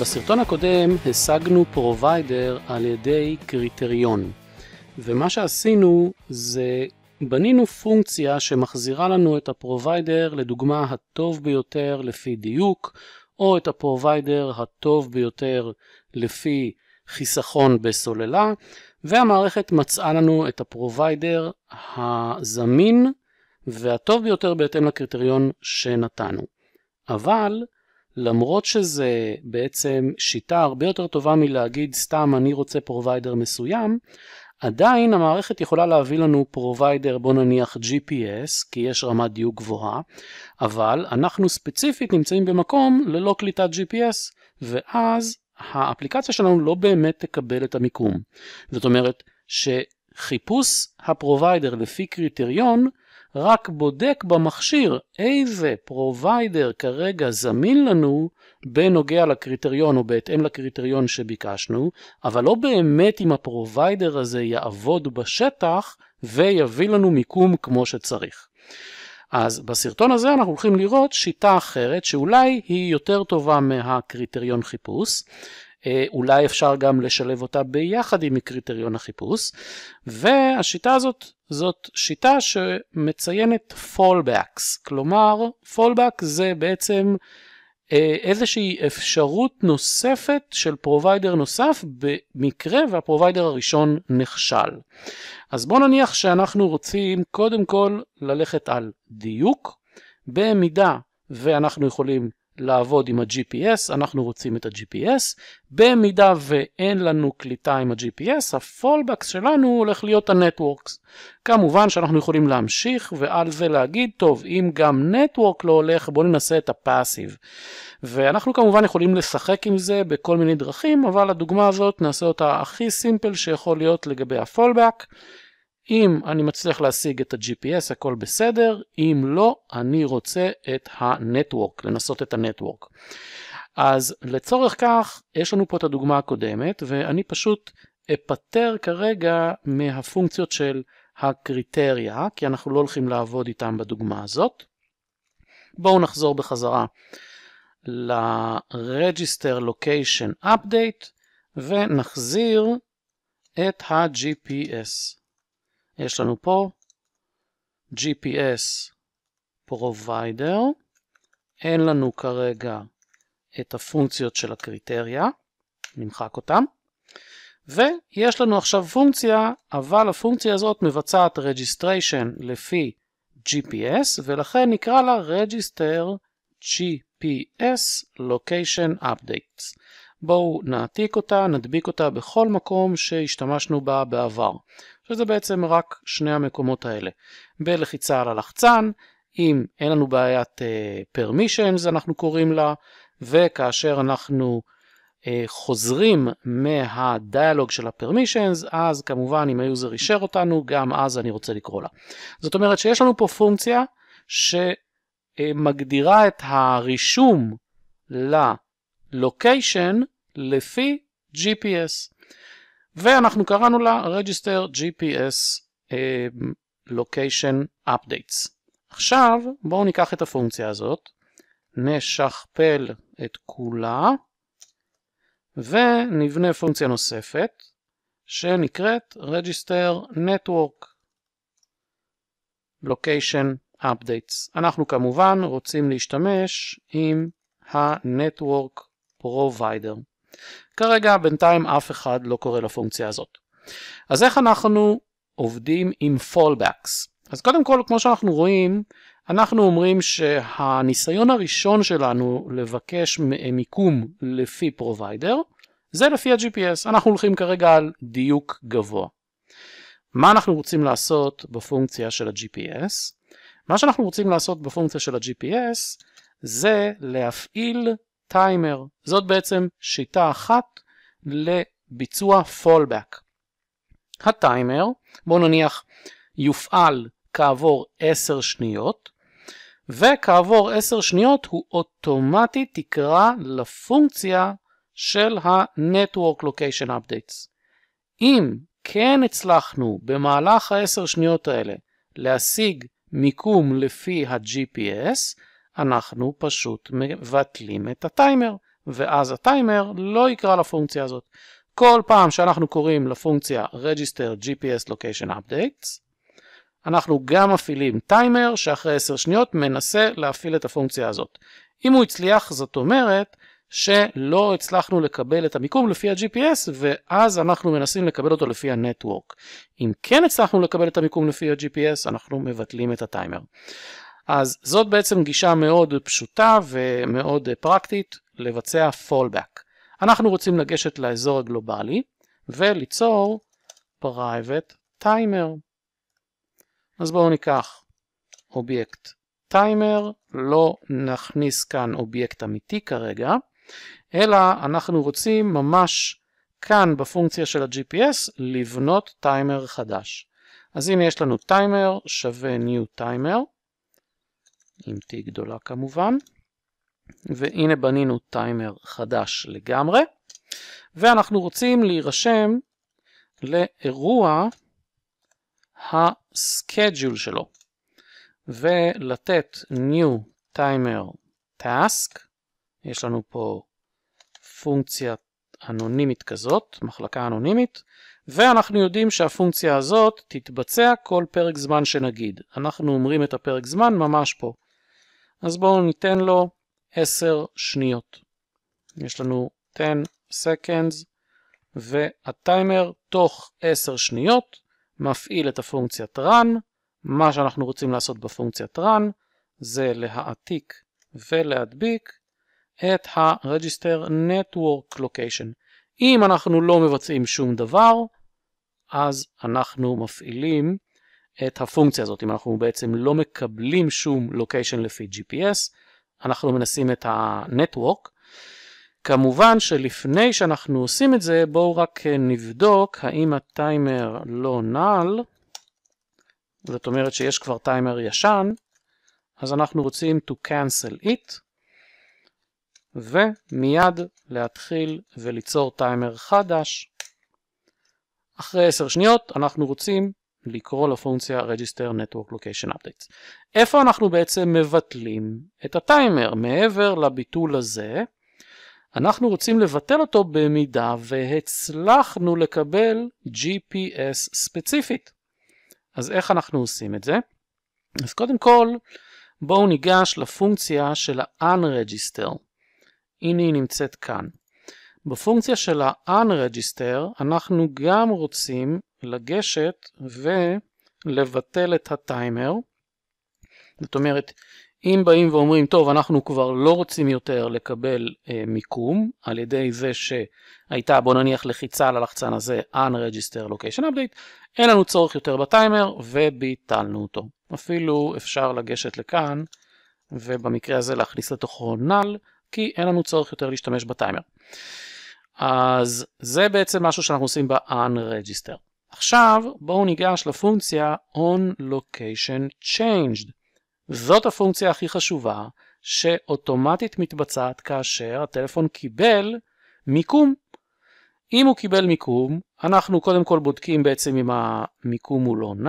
בסרטון הקודם השגנו פרוביידר על ידי קריטריון ומה שעשינו זה בנינו פונקציה שמחזירה לנו את הפרוביידר לדוגמה הטוב ביותר לפי דיוק או את הפרוביידר הטוב ביותר לפי חיסכון בסוללה והמערכת מצאה לנו את הפרוביידר הזמין והטוב ביותר בהתאם לקריטריון שנתנו. אבל למרות שזה בעצם שיטה הרבה יותר טובה מלהגיד סתם אני רוצה פרוביידר מסוים, עדיין המערכת יכולה להביא לנו פרוביידר בוא נניח GPS כי יש רמת דיוק גבוהה, אבל אנחנו ספציפית נמצאים במקום ללא קליטת GPS ואז האפליקציה שלנו לא באמת תקבל את המיקום. זאת אומרת שחיפוש הפרוביידר לפי קריטריון רק בודק במכשיר איזה פרוביידר כרגע זמין לנו בנוגע לקריטריון או בהתאם לקריטריון שביקשנו, אבל לא באמת אם הפרוביידר הזה יעבוד בשטח ויביא לנו מיקום כמו שצריך. אז בסרטון הזה אנחנו הולכים לראות שיטה אחרת שאולי היא יותר טובה מהקריטריון חיפוש, אה, אולי אפשר גם לשלב אותה ביחד עם קריטריון החיפוש. והשיטה הזאת זאת שיטה שמציינת fallbacks, כלומר fallback זה בעצם אה, איזושהי אפשרות נוספת של פרוביידר נוסף במקרה והפרוביידר הראשון נכשל. אז בואו נניח שאנחנו רוצים קודם כל ללכת על דיוק, במידה ואנחנו יכולים לעבוד עם ה-GPS, אנחנו רוצים את ה-GPS. במידה ואין לנו קליטה עם ה-GPS, הפולבקס שלנו הולך להיות ה-Networks. כמובן שאנחנו יכולים להמשיך ועל זה להגיד, טוב, אם גם Network לא הולך, בואו ננסה את ה-Passive. ואנחנו כמובן יכולים לשחק עם זה בכל מיני דרכים, אבל הדוגמה הזאת נעשה אותה הכי סימפל שיכול להיות לגבי הפולבק. אם אני מצליח להשיג את ה-GPS, הכל בסדר, אם לא, אני רוצה את הנטוורק, לנסות את הנטוורק. אז לצורך כך, יש לנו פה את הדוגמה הקודמת, ואני פשוט אפטר כרגע מהפונקציות של הקריטריה, כי אנחנו לא הולכים לעבוד איתם בדוגמה הזאת. בואו נחזור בחזרה ל-Register Location Update, ונחזיר את ה-GPS. יש לנו פה GPS Provider, אין לנו כרגע את הפונקציות של הקריטריה, נמחק אותן, ויש לנו עכשיו פונקציה, אבל הפונקציה הזאת מבצעת registration לפי GPS, ולכן נקרא לה register GPS location updates. בואו נעתיק אותה, נדביק אותה בכל מקום שהשתמשנו בה בעבר, שזה בעצם רק שני המקומות האלה. בלחיצה על הלחצן, אם אין לנו בעיית uh, permissions אנחנו קוראים לה, וכאשר אנחנו uh, חוזרים מהדיאלוג של ה-permissions, אז כמובן אם היוזר אישר אותנו, גם אז אני רוצה לקרוא לה. זאת אומרת שיש לנו פה פונקציה שמגדירה אה, את הרישום ל-location לפי GPS. ואנחנו קראנו לה Register GPS אה, Location Updates. עכשיו בואו ניקח את הפונקציה הזאת, נשכפל את כולה, ונבנה פונקציה נוספת שנקראת Register Network Location Updates. אנחנו כמובן רוצים להשתמש עם ה-Network Provider. כרגע בינתיים אף אחד לא קורא לפונקציה הזאת. אז איך אנחנו עובדים עם fallbacks? אז קודם כל כמו שאנחנו רואים אנחנו אומרים שהניסיון הראשון שלנו לבקש מיקום לפי provider, זה לפי ה-GPS, אנחנו הולכים כרגע על דיוק גבוה. מה אנחנו רוצים לעשות בפונקציה של ה-GPS? מה שאנחנו רוצים לעשות בפונקציה של ה-GPS זה להפעיל טיימר. זאת בעצם שיטה אחת לביצוע פולבק. הטיימר, בואו נניח יופעל כעבור 10 שניות, וכעבור 10 שניות הוא אוטומטית תקרא לפונקציה של ה-Network Location Updates. אם כן הצלחנו במהלך ה-10 שניות האלה להשיג מיקום לפי ה-GPS, אנחנו פשוט מבטלים את הטיימר, ואז הטיימר לא יקרא לפונקציה הזאת. כל פעם שאנחנו קוראים לפונקציה register gps location updates, אנחנו גם מפעילים טיימר שאחרי 10 שניות מנסה להפעיל את הפונקציה הזאת. אם הוא הצליח זאת אומרת שלא הצלחנו לקבל את המיקום לפי ה-GPS ואז אנחנו מנסים לקבל אותו לפי ה-Network. אם כן הצלחנו לקבל את המיקום לפי ה-GPS אנחנו מבטלים את הטיימר. אז זאת בעצם גישה מאוד פשוטה ומאוד פרקטית לבצע fallback. אנחנו רוצים לגשת לאזור הגלובלי וליצור private timer. אז בואו ניקח אובייקט טיימר, לא נכניס כאן אובייקט אמיתי כרגע, אלא אנחנו רוצים ממש כאן בפונקציה של ה-GPS לבנות טיימר חדש. אז הנה יש לנו טיימר שווה new timer, עם T גדולה כמובן. והנה בנינו טיימר חדש לגמרי, ואנחנו רוצים להירשם לאירוע ה-schedule שלו, ולתת New Timer Task, יש לנו פה פונקציה אנונימית כזאת, מחלקה אנונימית, ואנחנו יודעים שהפונקציה הזאת תתבצע כל פרק זמן שנגיד. אנחנו אומרים את הפרק זמן ממש פה. אז בואו ניתן לו 10 שניות. יש לנו 10 seconds, והטיימר תוך 10 שניות מפעיל את הפונקציית run. מה שאנחנו רוצים לעשות בפונקציית run זה להעתיק ולהדביק את ה-Register Network Location. אם אנחנו לא מבצעים שום דבר, אז אנחנו מפעילים את הפונקציה הזאת. אם אנחנו בעצם לא מקבלים שום לוקיישן לפי GPS, אנחנו מנסים את הנטוורק. כמובן שלפני שאנחנו עושים את זה, בואו רק אה, נבדוק האם הטיימר לא נעל, זאת אומרת שיש כבר טיימר ישן, אז אנחנו רוצים to cancel it, ומיד להתחיל וליצור טיימר חדש. אחרי 10 שניות אנחנו רוצים לקרוא לפונקציה register network location updates. איפה אנחנו בעצם מבטלים את הטיימר? מעבר לביטול הזה, אנחנו רוצים לבטל אותו במידה והצלחנו לקבל GPS ספציפית. אז איך אנחנו עושים את זה? אז קודם כל, בואו ניגש לפונקציה של ה-unregister. הנה היא נמצאת כאן. בפונקציה של ה-unregister אנחנו גם רוצים לגשת ולבטל את הטיימר. זאת אומרת, אם באים ואומרים, טוב, אנחנו כבר לא רוצים יותר לקבל אה, מיקום, על ידי זה שהייתה, בוא נניח, לחיצה על הלחצן הזה, unregister location update, אין לנו צורך יותר בטיימר, וביטלנו אותו. אפילו אפשר לגשת לכאן, ובמקרה הזה להכניס לתוכו נל, כי אין לנו צורך יותר להשתמש בטיימר. אז זה בעצם משהו שאנחנו עושים ב-unregister. עכשיו בואו ניגש לפונקציה on location changed. זאת הפונקציה הכי חשובה שאוטומטית מתבצעת כאשר הטלפון קיבל מיקום. אם הוא קיבל מיקום, אנחנו קודם כל בודקים בעצם אם המיקום הוא לא נע.